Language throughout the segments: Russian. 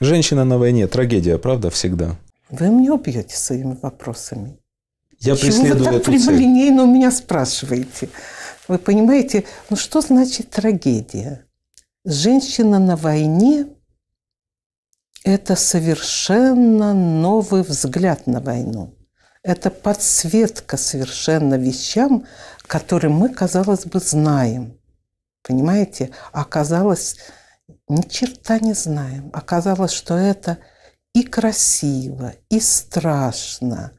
Женщина на войне – трагедия, правда, всегда? Вы меня убьете своими вопросами. Я Чего преследую вы так прямолинейно у меня спрашиваете? Вы понимаете, ну что значит трагедия? Женщина на войне – это совершенно новый взгляд на войну. Это подсветка совершенно вещам, которые мы, казалось бы, знаем. Понимаете? А оказалось, ни черта не знаем. Оказалось, что это и красиво, и страшно,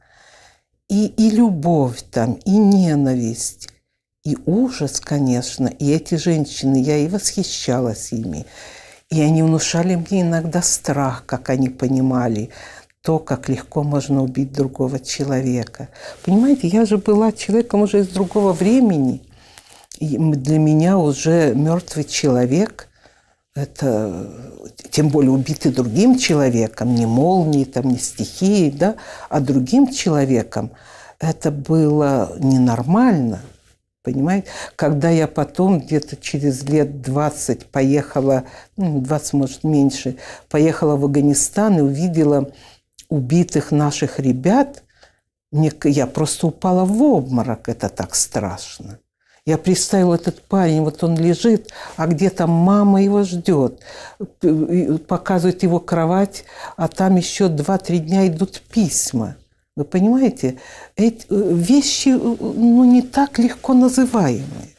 и, и любовь там, и ненависть, и ужас, конечно. И эти женщины, я и восхищалась ими. И они внушали мне иногда страх, как они понимали то, как легко можно убить другого человека. Понимаете, я же была человеком уже из другого времени. И для меня уже мертвый человек – это тем более убиты другим человеком, не молнией, там, не стихией, да, а другим человеком, это было ненормально. Понимаете? Когда я потом где-то через лет 20 поехала, 20, ну, может, меньше, поехала в Афганистан и увидела убитых наших ребят, мне, я просто упала в обморок, это так страшно. Я представил этот парень, вот он лежит, а где то мама его ждет. Показывает его кровать, а там еще 2-3 дня идут письма. Вы понимаете, эти э, вещи э, ну, не так легко называемые.